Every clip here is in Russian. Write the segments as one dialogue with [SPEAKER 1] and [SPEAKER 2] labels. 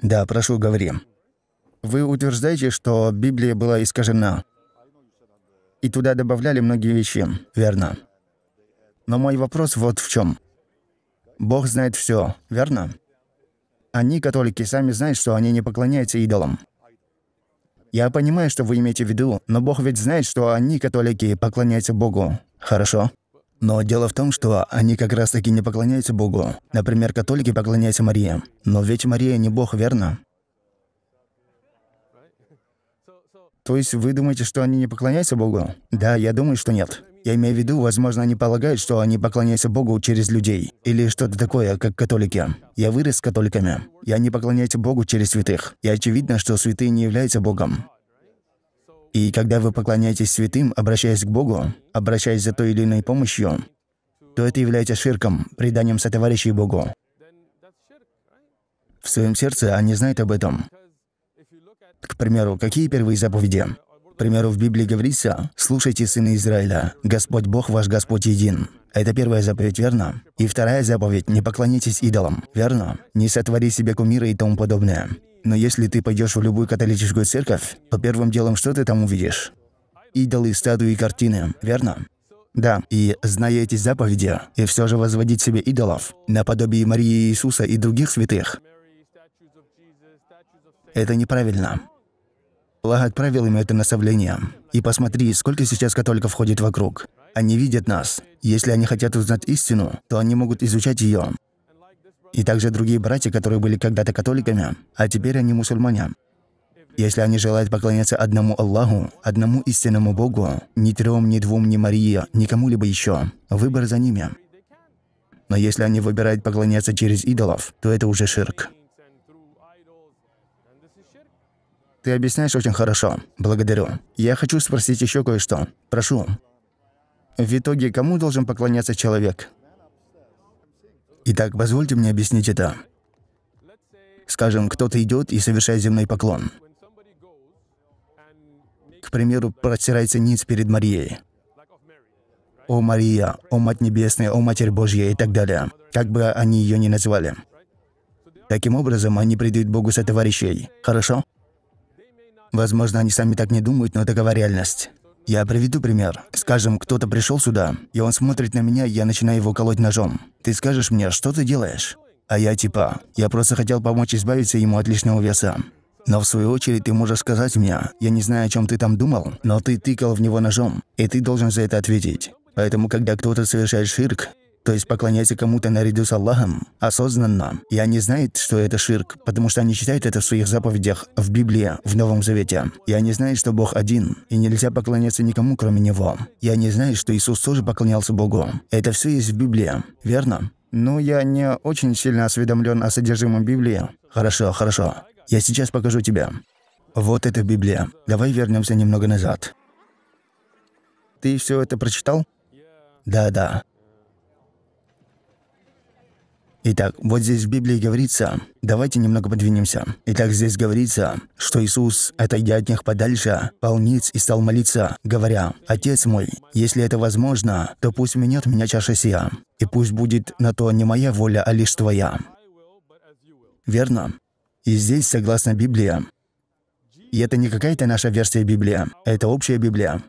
[SPEAKER 1] Да, прошу, говори. Вы утверждаете, что Библия была искажена. И туда добавляли многие вещи, верно? Но мой вопрос вот в чем. Бог знает все, верно? Они, католики, сами знают, что они не поклоняются идолам. Я понимаю, что вы имеете в виду, но Бог ведь знает, что они, католики, поклоняются Богу. Хорошо? Но дело в том, что они как раз-таки не поклоняются Богу. Например, католики поклоняются Марии. Но ведь Мария не Бог, верно? То есть вы думаете, что они не поклоняются Богу? Да, я думаю, что нет. Я имею в виду, возможно, они полагают, что они поклоняются Богу через людей. Или что-то такое, как католики. Я вырос с католиками. Я не поклоняюсь Богу через святых. И очевидно, что святые не являются Богом. И когда вы поклоняетесь святым, обращаясь к Богу, обращаясь за той или иной помощью, то это является ширком, преданием сотоварищей Богу. В своем сердце они знают об этом. К примеру, какие первые заповеди? К примеру, в Библии говорится «Слушайте, сыны Израиля, Господь Бог ваш Господь един». Это первая заповедь, верно? И вторая заповедь – не поклонитесь идолам, верно? Не сотвори себе кумира и тому подобное. Но если ты пойдешь в любую католическую церковь, по первым делом что ты там увидишь? Идолы, статуи и картины, верно? Да, и зная эти заповеди, и все же возводить себе идолов, наподобие Марии Иисуса и других святых, это неправильно. Аллах отправил им это наставление. И посмотри, сколько сейчас католиков ходит вокруг. Они видят нас. Если они хотят узнать истину, то они могут изучать ее и также другие братья, которые были когда-то католиками, а теперь они мусульмане. Если они желают поклоняться одному Аллаху, одному истинному Богу, ни трем, ни двум, ни Марии, ни кому-либо еще, выбор за ними. Но если они выбирают поклоняться через идолов, то это уже ширк. Ты объясняешь очень хорошо. Благодарю. Я хочу спросить еще кое-что. Прошу. В итоге, кому должен поклоняться человек? Итак, позвольте мне объяснить это. Скажем, кто-то идет и совершает земной поклон. К примеру, протирается ниц перед Марией. «О Мария», «О Мать Небесная», «О Матерь Божья» и так далее, как бы они ее ни называли. Таким образом, они предают Богу сотоварищей. Хорошо? Возможно, они сами так не думают, но такова реальность. Я приведу пример. Скажем, кто-то пришел сюда, и он смотрит на меня, и я начинаю его колоть ножом. Ты скажешь мне, что ты делаешь? А я типа, я просто хотел помочь избавиться ему от лишнего веса. Но в свою очередь ты можешь сказать мне, я не знаю, о чем ты там думал, но ты тыкал в него ножом, и ты должен за это ответить. Поэтому, когда кто-то совершает ширк, то есть поклоняться кому-то наряду с Аллахом осознанно. И они знают, что это ширк, потому что они читают это в своих заповедях, в Библии, в Новом Завете. И они знают, что Бог один, и нельзя поклоняться никому, кроме Него. И они знают, что Иисус тоже поклонялся Богу. Это все есть в Библии, верно? Ну, я не очень сильно осведомлен о содержимом Библии. Хорошо, хорошо. Я сейчас покажу тебе. Вот это Библия. Давай вернемся немного назад. Ты все это прочитал? Да, да. Итак, вот здесь в Библии говорится, давайте немного подвинемся. Итак, здесь говорится, что Иисус, отойдя от них подальше, полниц и стал молиться, говоря, «Отец мой, если это возможно, то пусть меня от меня чаша сия, и пусть будет на то не моя воля, а лишь твоя». Верно? И здесь, согласно Библии, и это не какая-то наша версия Библии, это общая Библия.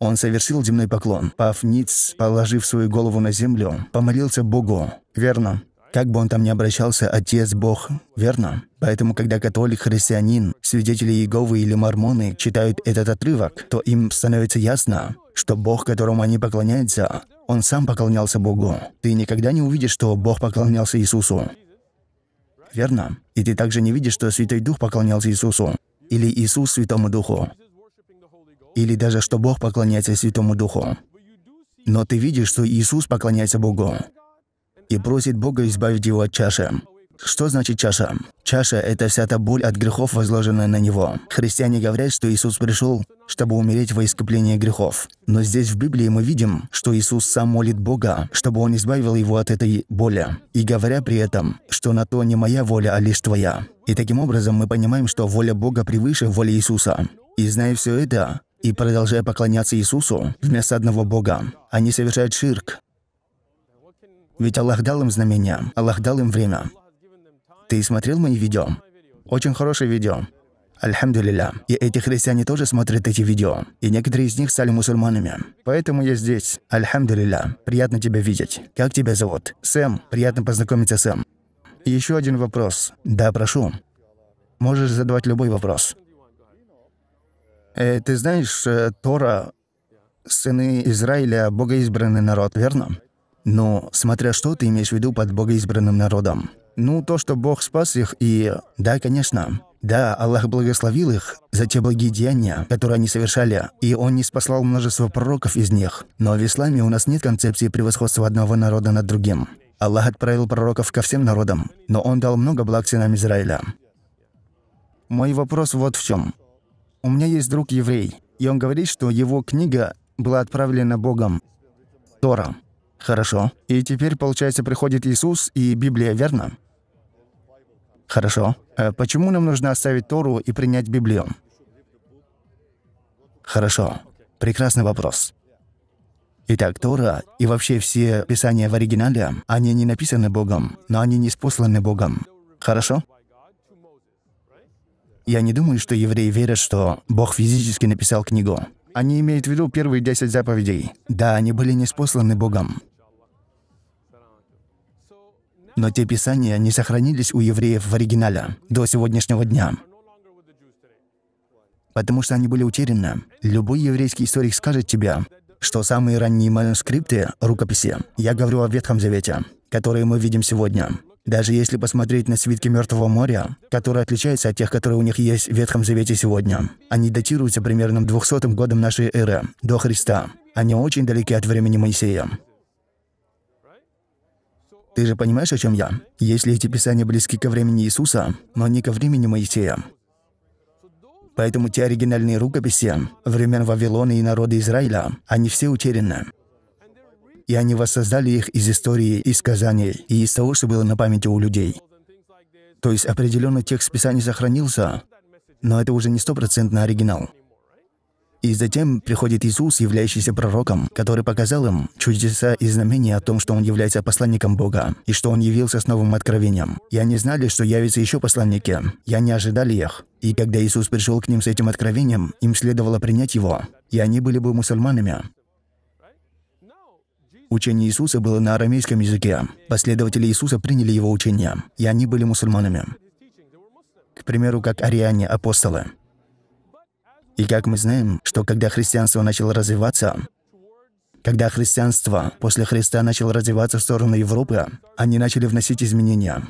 [SPEAKER 1] Он совершил земной поклон, пав ниц, положив свою голову на землю, помолился Богу, Верно. Как бы он там ни обращался, отец – Бог, верно? Поэтому, когда католик, христианин, свидетели Иеговы или мормоны читают этот отрывок, то им становится ясно, что Бог, которому они поклоняются, он сам поклонялся Богу. Ты никогда не увидишь, что Бог поклонялся Иисусу. Верно? И ты также не видишь, что Святой Дух поклонялся Иисусу. Или Иисус Святому Духу. Или даже, что Бог поклоняется Святому Духу. Но ты видишь, что Иисус поклоняется Богу и просит Бога избавить его от чаши. Что значит чаша? Чаша – это вся та боль от грехов, возложенная на него. Христиане говорят, что Иисус пришел, чтобы умереть во искупление грехов. Но здесь в Библии мы видим, что Иисус сам молит Бога, чтобы Он избавил его от этой боли. И говоря при этом, что на то не моя воля, а лишь твоя. И таким образом мы понимаем, что воля Бога превыше воли Иисуса. И зная все это, и продолжая поклоняться Иисусу вместо одного Бога, они совершают ширк, ведь Аллах дал им знамения, Аллах дал им время. Ты смотрел мои видео? Очень хорошее видео. Альхамдулилля. И эти христиане тоже смотрят эти видео. И некоторые из них стали мусульманами. Поэтому я здесь. Альхамдулилля. Приятно тебя видеть. Как тебя зовут? Сэм. Приятно познакомиться, Сэм. И еще один вопрос. Да, прошу. Можешь задавать любой вопрос. Э, ты знаешь, э, Тора, сыны Израиля, богоизбранный народ, верно? Но смотря что ты имеешь в виду под богоизбранным народом. Ну, то, что Бог спас их, и... Да, конечно. Да, Аллах благословил их за те благие деяния, которые они совершали, и Он не спасал множество пророков из них. Но в исламе у нас нет концепции превосходства одного народа над другим. Аллах отправил пророков ко всем народам, но Он дал много благ сынам Израиля. Мой вопрос вот в чем. У меня есть друг еврей, и он говорит, что его книга была отправлена Богом, Тора. Хорошо. И теперь, получается, приходит Иисус и Библия, верно? Хорошо. А почему нам нужно оставить Тору и принять Библию? Хорошо. Прекрасный вопрос. Итак, Тора и вообще все писания в оригинале, они не написаны Богом, но они не спосланы Богом. Хорошо? Я не думаю, что евреи верят, что Бог физически написал книгу. Они имеют в виду первые десять заповедей. Да, они были не спосланы Богом. Но те писания не сохранились у евреев в оригинале до сегодняшнего дня. Потому что они были утеряны. Любой еврейский историк скажет тебе, что самые ранние манускрипты, рукописи, я говорю о Ветхом Завете, которые мы видим сегодня. Даже если посмотреть на свитки Мертвого моря, которые отличаются от тех, которые у них есть в Ветхом Завете сегодня, они датируются примерно 200 м годом нашей эры, до Христа. Они очень далеки от времени Моисея. Ты же понимаешь, о чем я? Если эти писания близки ко времени Иисуса, но не ко времени Моисея. Поэтому те оригинальные рукописи времен Вавилона и народа Израиля, они все утеряны. И они воссоздали их из истории из сказаний, и из того, что было на памяти у людей. То есть определенный текст писаний сохранился, но это уже не стопроцентный оригинал. И затем приходит Иисус, являющийся пророком, который показал им чудеса и знамения о том, что он является посланником Бога, и что он явился с новым откровением. И они знали, что явятся еще посланники. Я не ожидали их. И когда Иисус пришел к ним с этим откровением, им следовало принять его, и они были бы мусульманами. Учение Иисуса было на арамейском языке. Последователи Иисуса приняли его учение, и они были мусульманами. К примеру, как ариане-апостолы. И как мы знаем, что когда христианство начало развиваться, когда христианство после Христа начало развиваться в сторону Европы, они начали вносить изменения.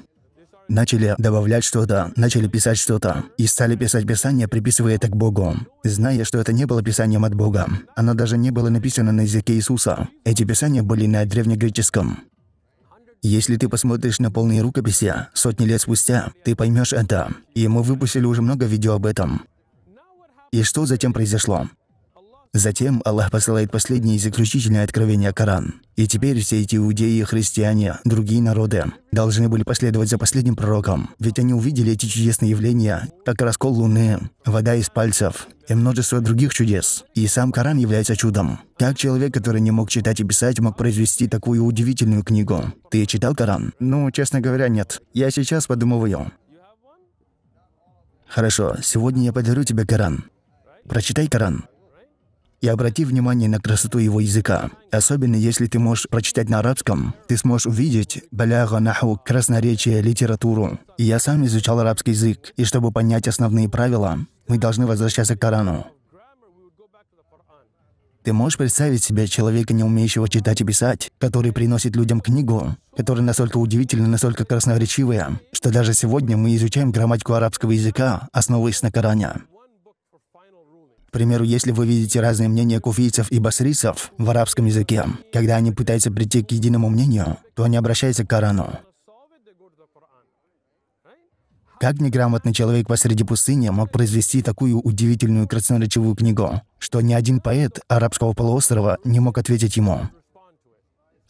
[SPEAKER 1] Начали добавлять что-то, начали писать что-то, и стали писать Писание, приписывая это к Богу, зная, что это не было Писанием от Бога. Оно даже не было написано на языке Иисуса. Эти Писания были на древнегреческом. Если ты посмотришь на полные рукописи сотни лет спустя, ты поймешь это. И мы выпустили уже много видео об этом и что затем произошло. Затем Аллах посылает последнее и заключительное откровение Коран. И теперь все эти иудеи, христиане, другие народы должны были последовать за последним пророком, ведь они увидели эти чудесные явления, как раскол луны, вода из пальцев и множество других чудес. И сам Коран является чудом. Как человек, который не мог читать и писать, мог произвести такую удивительную книгу? Ты читал Коран? Ну, честно говоря, нет. Я сейчас подумываю. Хорошо, сегодня я подарю тебе Коран. Прочитай Коран и обрати внимание на красоту его языка. Особенно если ты можешь прочитать на арабском, ты сможешь увидеть баляга, наху, красноречие, литературу. И я сам изучал арабский язык, и чтобы понять основные правила, мы должны возвращаться к Корану. Ты можешь представить себе человека, не умеющего читать и писать, который приносит людям книгу, которая настолько удивительна, настолько красноречивая, что даже сегодня мы изучаем грамматику арабского языка, основываясь на Коране. К примеру, если вы видите разные мнения куфийцев и басрисов в арабском языке, когда они пытаются прийти к единому мнению, то они обращаются к Корану. Как неграмотный человек посреди пустыни мог произвести такую удивительную красноречивую книгу, что ни один поэт арабского полуострова не мог ответить ему?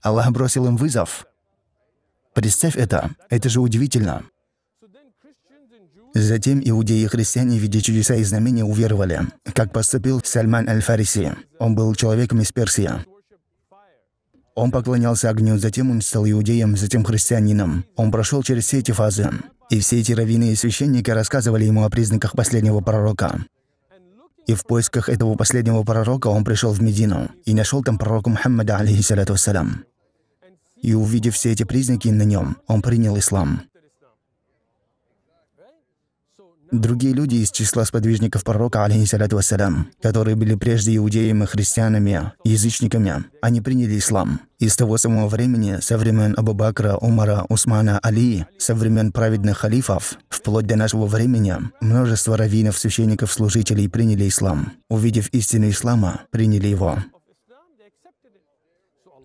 [SPEAKER 1] Аллах бросил им вызов. Представь это, это же удивительно. Затем иудеи и христиане, видя чудеса и знамения, уверовали, как поступил Сальман Аль-Фариси. Он был человеком из Персии. Он поклонялся огню, затем он стал иудеем, затем христианином. Он прошел через все эти фазы. И все эти раввины и священники рассказывали ему о признаках последнего пророка. И в поисках этого последнего пророка он пришел в Медину и нашел там пророка Мухаммада, алейхиссалату вассалям. И увидев все эти признаки на нем, он принял ислам другие люди из числа сподвижников пророка, алейхиссалату вассалям, которые были прежде иудеями, христианами, язычниками, они приняли ислам. И с того самого времени, со времен Абу Бакра, Умара, Усмана, Али, со времен праведных халифов, вплоть до нашего времени, множество раввинов, священников, служителей приняли ислам. Увидев истину ислама, приняли его.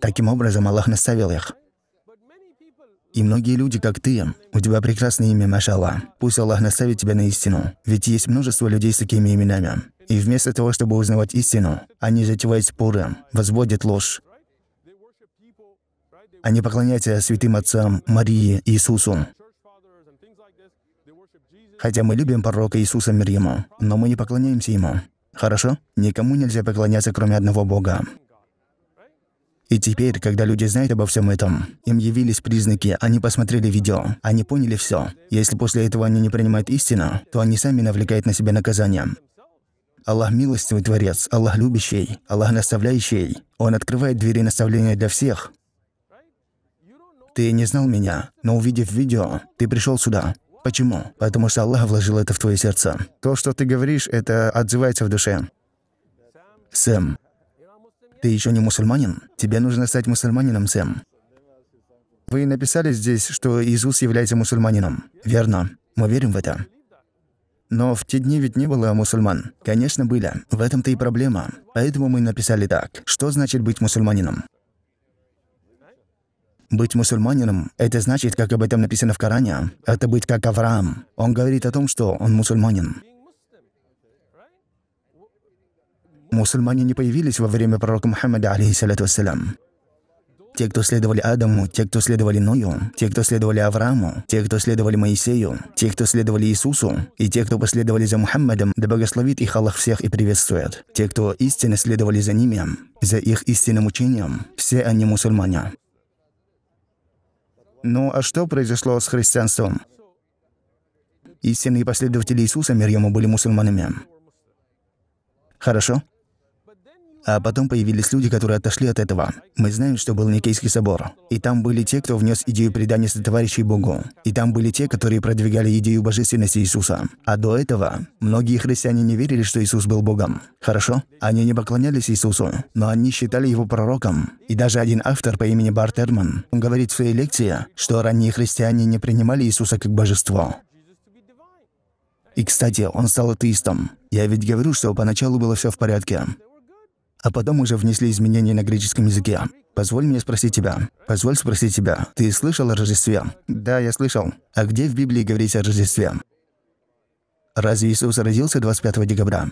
[SPEAKER 1] Таким образом, Аллах наставил их. И многие люди, как ты, у тебя прекрасное имя, Машала. Пусть Аллах наставит тебя на истину. Ведь есть множество людей с такими именами. И вместо того, чтобы узнавать истину, они затевают споры, возводят ложь. Они поклоняются святым отцам Марии Иисусу. Хотя мы любим пророка Иисуса мир ему, но мы не поклоняемся ему. Хорошо? Никому нельзя поклоняться, кроме одного Бога. И теперь, когда люди знают обо всем этом, им явились признаки, они посмотрели видео, они поняли все. Если после этого они не принимают истину, то они сами навлекают на себя наказание. Аллах милостивый Творец, Аллах любящий, Аллах наставляющий. Он открывает двери наставления для всех. Ты не знал меня, но увидев видео, ты пришел сюда. Почему? Потому что Аллах вложил это в твое сердце. То, что ты говоришь, это отзывается в душе. Сэм, ты еще не мусульманин? Тебе нужно стать мусульманином, Сэм. Вы написали здесь, что Иисус является мусульманином. Верно. Мы верим в это. Но в те дни ведь не было мусульман. Конечно, были. В этом-то и проблема. Поэтому мы написали так. Что значит быть мусульманином? Быть мусульманином – это значит, как об этом написано в Коране, это быть как Авраам. Он говорит о том, что он мусульманин. Мусульмане не появились во время пророка Мухаммада, алейхиссалату вассалям. Те, кто следовали Адаму, те, кто следовали Ною, те, кто следовали Аврааму, те, кто следовали Моисею, те, кто следовали Иисусу, и те, кто последовали за Мухаммадом, да благословит их Аллах всех и приветствует. Те, кто истинно следовали за ними, за их истинным учением, все они мусульмане. Ну а что произошло с христианством? Истинные последователи Иисуса, мир ему, были мусульманами. Хорошо? А потом появились люди, которые отошли от этого. Мы знаем, что был Никейский собор. И там были те, кто внес идею предания сотоварищей Богу. И там были те, которые продвигали идею божественности Иисуса. А до этого многие христиане не верили, что Иисус был Богом. Хорошо? Они не поклонялись Иисусу, но они считали его пророком. И даже один автор по имени Барт Эрман говорит в своей лекции, что ранние христиане не принимали Иисуса как божество. И, кстати, он стал атеистом. Я ведь говорю, что поначалу было все в порядке а потом уже внесли изменения на греческом языке. Позволь мне спросить тебя. Позволь спросить тебя. Ты слышал о Рождестве? Да, я слышал. А где в Библии говорится о Рождестве? Разве Иисус родился 25 декабря?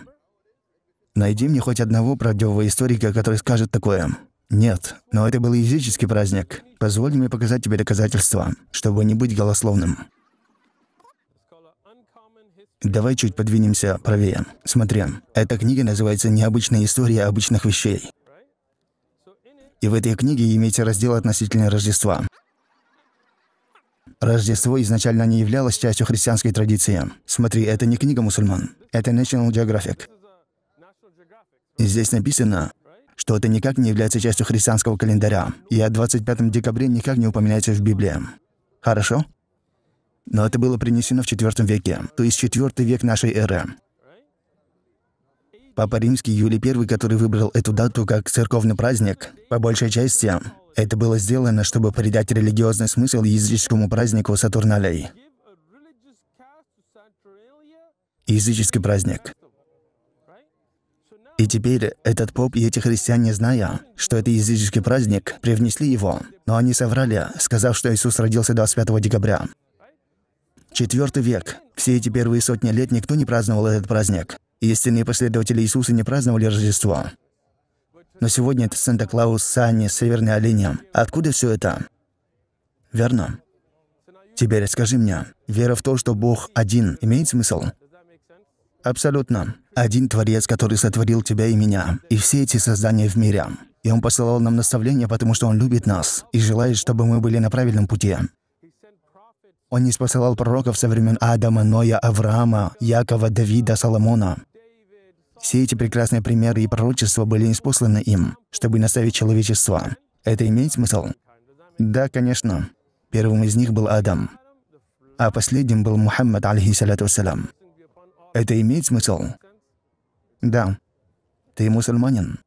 [SPEAKER 1] Найди мне хоть одного правдивого историка, который скажет такое. Нет, но это был языческий праздник. Позволь мне показать тебе доказательства, чтобы не быть голословным. Давай чуть подвинемся правее. Смотри, эта книга называется «Необычная история обычных вещей». И в этой книге имеется раздел относительно Рождества. Рождество изначально не являлось частью христианской традиции. Смотри, это не книга мусульман. Это National Geographic. И здесь написано, что это никак не является частью христианского календаря, и о 25 декабре никак не упоминается в Библии. Хорошо? но это было принесено в IV веке, то есть IV век нашей эры. Папа Римский Юлий I, который выбрал эту дату как церковный праздник, по большей части, это было сделано, чтобы придать религиозный смысл языческому празднику Сатурналей. Языческий праздник. И теперь этот поп и эти христиане, зная, что это языческий праздник, привнесли его. Но они соврали, сказав, что Иисус родился 25 декабря. Четвертый век. Все эти первые сотни лет никто не праздновал этот праздник. Истинные последователи Иисуса не праздновали Рождество. Но сегодня это Санта-Клаус, Санни, Северный Оленем. Откуда все это? Верно. Теперь скажи мне, вера в то, что Бог один, имеет смысл? Абсолютно. Один Творец, который сотворил тебя и меня, и все эти создания в мире. И Он посылал нам наставления, потому что Он любит нас и желает, чтобы мы были на правильном пути. Он не спосылал пророков со времен Адама, Ноя, Авраама, Якова, Давида, Соломона. Все эти прекрасные примеры и пророчества были испосланы им, чтобы наставить человечество. Это имеет смысл? Да, конечно. Первым из них был Адам, а последним был Мухаммад, алейхиссалату вассалям. Это имеет смысл? Да. Ты мусульманин.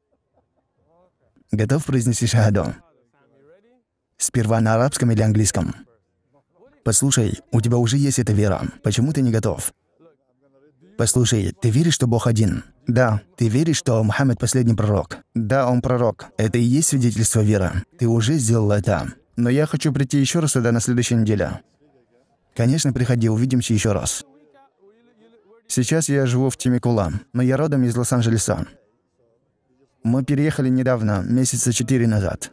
[SPEAKER 1] Готов произнести шахаду? Сперва на арабском или английском? «Послушай, у тебя уже есть эта вера. Почему ты не готов?» «Послушай, ты веришь, что Бог один?» «Да». «Ты веришь, что Мухаммед – последний пророк?» «Да, он пророк». «Это и есть свидетельство веры. Ты уже сделал это. Но я хочу прийти еще раз сюда на следующей неделе». «Конечно, приходи, увидимся еще раз». Сейчас я живу в Тимикула, но я родом из Лос-Анджелеса. Мы переехали недавно, месяца четыре назад.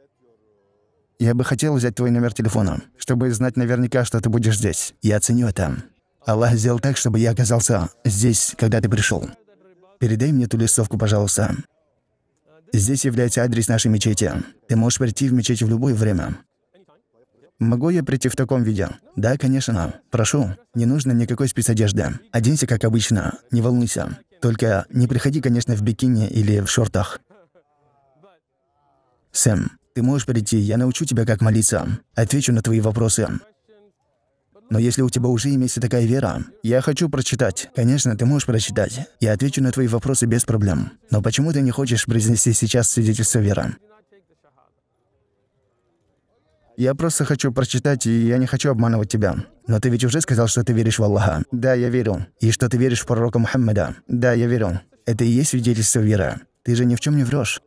[SPEAKER 1] Я бы хотел взять твой номер телефона, чтобы знать наверняка, что ты будешь здесь. Я ценю это. Аллах сделал так, чтобы я оказался здесь, когда ты пришел. Передай мне ту листовку, пожалуйста. Здесь является адрес нашей мечети. Ты можешь прийти в мечеть в любое время. Могу я прийти в таком виде? Да, конечно. Прошу. Не нужно никакой спецодежды. Оденься как обычно. Не волнуйся. Только не приходи, конечно, в бикини или в шортах. Сэм, ты можешь прийти, я научу тебя, как молиться. Отвечу на твои вопросы. Но если у тебя уже имеется такая вера, я хочу прочитать. Конечно, ты можешь прочитать. Я отвечу на твои вопросы без проблем. Но почему ты не хочешь произнести сейчас свидетельство веры? Я просто хочу прочитать, и я не хочу обманывать тебя. Но ты ведь уже сказал, что ты веришь в Аллаха. Да, я верю. И что ты веришь в пророка Мухаммеда. Да, я верю. Это и есть свидетельство веры. Ты же ни в чем не врешь.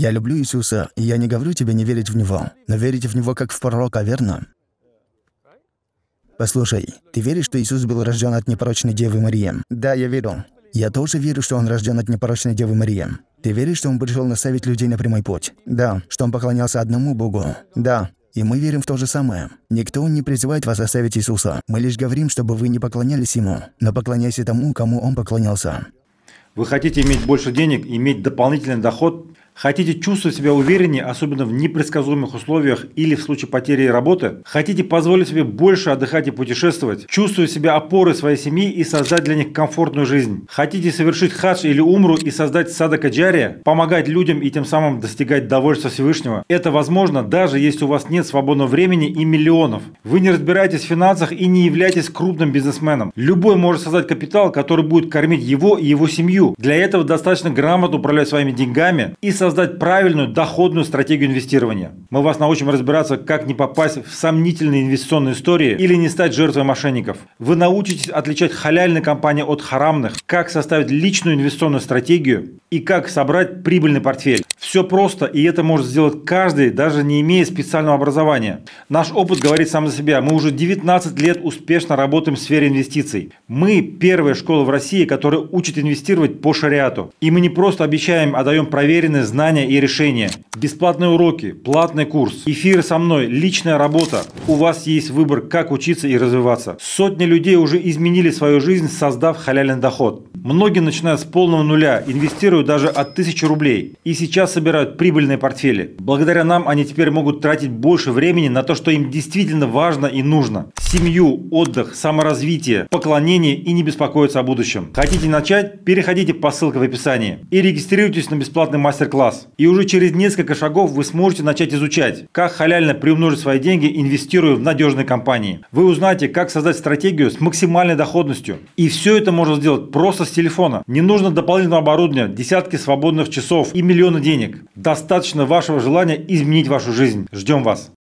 [SPEAKER 1] Я люблю Иисуса, и я не говорю тебе не верить в Него, но верите в Него как в пророка, верно? Послушай, ты веришь, что Иисус был рожден от непорочной Девы Марии? Да, я верю. Я тоже верю, что Он рожден от непорочной Девы Марии. Ты веришь, что Он пришел наставить людей на прямой путь? Да. Что Он поклонялся одному Богу? Да. И мы верим в то же самое. Никто не призывает вас оставить Иисуса. Мы лишь говорим, чтобы вы не поклонялись Ему, но поклоняйся тому, кому Он поклонялся.
[SPEAKER 2] Вы хотите иметь больше денег, иметь дополнительный доход, Хотите чувствовать себя увереннее, особенно в непредсказуемых условиях или в случае потери работы? Хотите позволить себе больше отдыхать и путешествовать? Чувствовать себя опорой своей семьи и создать для них комфортную жизнь? Хотите совершить хадж или умру и создать садака джария? Помогать людям и тем самым достигать довольства Всевышнего? Это возможно, даже если у вас нет свободного времени и миллионов. Вы не разбираетесь в финансах и не являетесь крупным бизнесменом. Любой может создать капитал, который будет кормить его и его семью. Для этого достаточно грамотно управлять своими деньгами и создать создать правильную доходную стратегию инвестирования. Мы вас научим разбираться, как не попасть в сомнительные инвестиционные истории или не стать жертвой мошенников. Вы научитесь отличать халяльные компании от харамных, как составить личную инвестиционную стратегию и как собрать прибыльный портфель. Все просто, и это может сделать каждый, даже не имея специального образования. Наш опыт говорит сам за себя. Мы уже 19 лет успешно работаем в сфере инвестиций. Мы первая школа в России, которая учит инвестировать по шариату. И мы не просто обещаем, а даем проверенные знания и решения. Бесплатные уроки, платный курс, эфиры со мной, личная работа. У вас есть выбор, как учиться и развиваться. Сотни людей уже изменили свою жизнь, создав халяльный доход. Многие начинают с полного нуля, инвестируют даже от 1000 рублей. И сейчас собирают прибыльные портфели. Благодаря нам они теперь могут тратить больше времени на то, что им действительно важно и нужно. Семью, отдых, саморазвитие, поклонение и не беспокоиться о будущем. Хотите начать? Переходите по ссылке в описании и регистрируйтесь на бесплатный мастер-класс. И уже через несколько шагов вы сможете начать изучать, как халяльно приумножить свои деньги, инвестируя в надежные компании. Вы узнаете, как создать стратегию с максимальной доходностью. И все это можно сделать просто с телефона. Не нужно дополнительного оборудования, десятки свободных часов и миллионы денег денег. Достаточно вашего желания изменить вашу жизнь. Ждем вас.